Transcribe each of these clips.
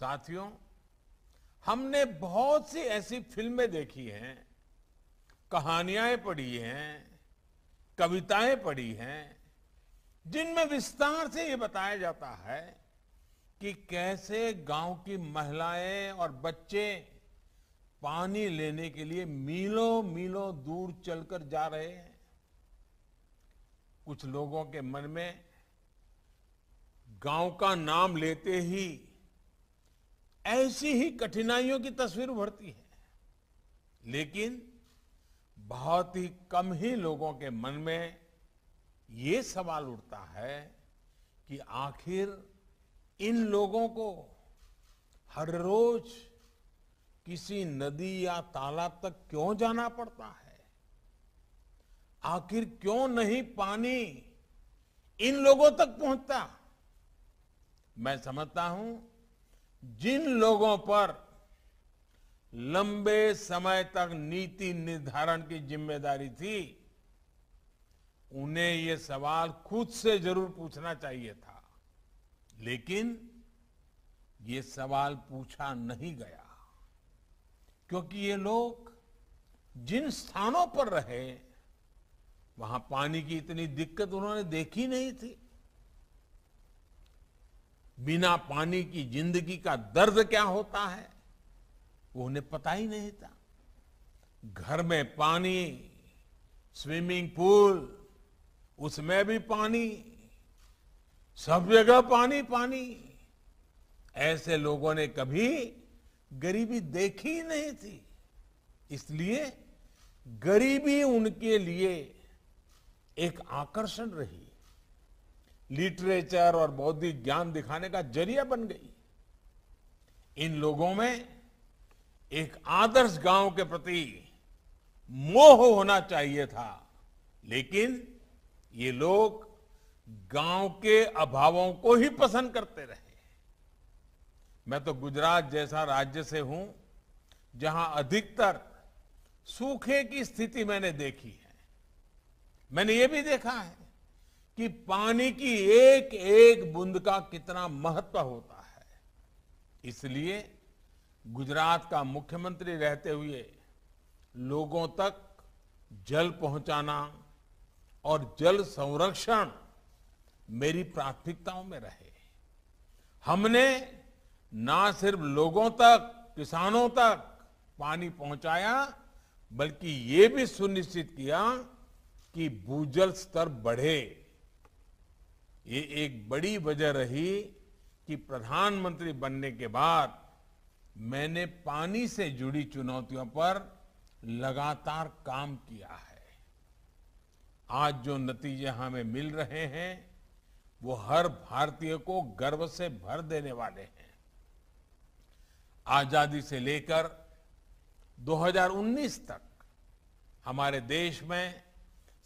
साथियों हमने बहुत सी ऐसी फिल्में देखी हैं कहानियां पढ़ी हैं कविताएं पढ़ी हैं जिनमें विस्तार से ये बताया जाता है कि कैसे गांव की महिलाएं और बच्चे पानी लेने के लिए मीलों मीलों दूर चलकर जा रहे हैं कुछ लोगों के मन में गांव का नाम लेते ही ऐसी ही कठिनाइयों की तस्वीर उभरती है लेकिन बहुत ही कम ही लोगों के मन में ये सवाल उठता है कि आखिर इन लोगों को हर रोज किसी नदी या तालाब तक क्यों जाना पड़ता है आखिर क्यों नहीं पानी इन लोगों तक पहुंचता मैं समझता हूं जिन लोगों पर लंबे समय तक नीति निर्धारण की जिम्मेदारी थी उन्हें ये सवाल खुद से जरूर पूछना चाहिए था लेकिन ये सवाल पूछा नहीं गया क्योंकि ये लोग जिन स्थानों पर रहे वहां पानी की इतनी दिक्कत उन्होंने देखी नहीं थी बिना पानी की जिंदगी का दर्द क्या होता है वो उन्हें पता ही नहीं था घर में पानी स्विमिंग पूल उसमें भी पानी सब जगह पानी पानी ऐसे लोगों ने कभी गरीबी देखी ही नहीं थी इसलिए गरीबी उनके लिए एक आकर्षण रही लिटरेचर और बौद्धिक ज्ञान दिखाने का जरिया बन गई इन लोगों में एक आदर्श गांव के प्रति मोह होना चाहिए था लेकिन ये लोग गांव के अभावों को ही पसंद करते रहे मैं तो गुजरात जैसा राज्य से हूं जहां अधिकतर सूखे की स्थिति मैंने देखी है मैंने ये भी देखा है कि पानी की एक एक बूंद का कितना महत्व होता है इसलिए गुजरात का मुख्यमंत्री रहते हुए लोगों तक जल पहुंचाना और जल संरक्षण मेरी प्राथमिकताओं में रहे हमने ना सिर्फ लोगों तक किसानों तक पानी पहुंचाया बल्कि ये भी सुनिश्चित किया कि भूजल स्तर बढ़े ये एक बड़ी वजह रही कि प्रधानमंत्री बनने के बाद मैंने पानी से जुड़ी चुनौतियों पर लगातार काम किया है आज जो नतीजे हमें मिल रहे हैं वो हर भारतीय को गर्व से भर देने वाले हैं आजादी से लेकर 2019 तक हमारे देश में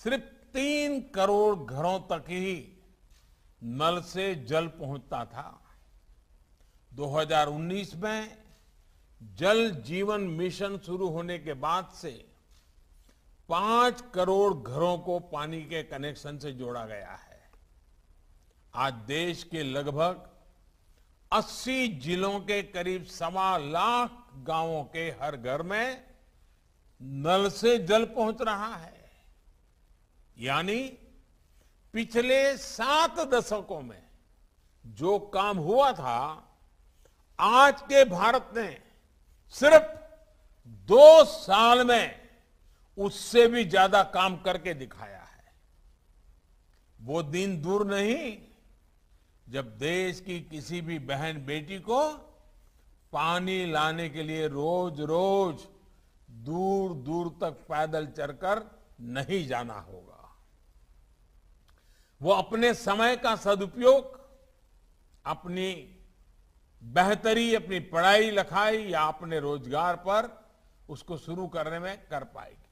सिर्फ तीन करोड़ घरों तक ही नल से जल पहुंचता था 2019 में जल जीवन मिशन शुरू होने के बाद से पांच करोड़ घरों को पानी के कनेक्शन से जोड़ा गया है आज देश के लगभग 80 जिलों के करीब सवा लाख गांवों के हर घर में नल से जल पहुंच रहा है यानी पिछले सात दशकों में जो काम हुआ था आज के भारत ने सिर्फ दो साल में उससे भी ज्यादा काम करके दिखाया है वो दिन दूर नहीं जब देश की किसी भी बहन बेटी को पानी लाने के लिए रोज रोज दूर दूर तक पैदल चलकर नहीं जाना होगा वो अपने समय का सदुपयोग अपनी बेहतरी अपनी पढ़ाई लिखाई या अपने रोजगार पर उसको शुरू करने में कर पाएगी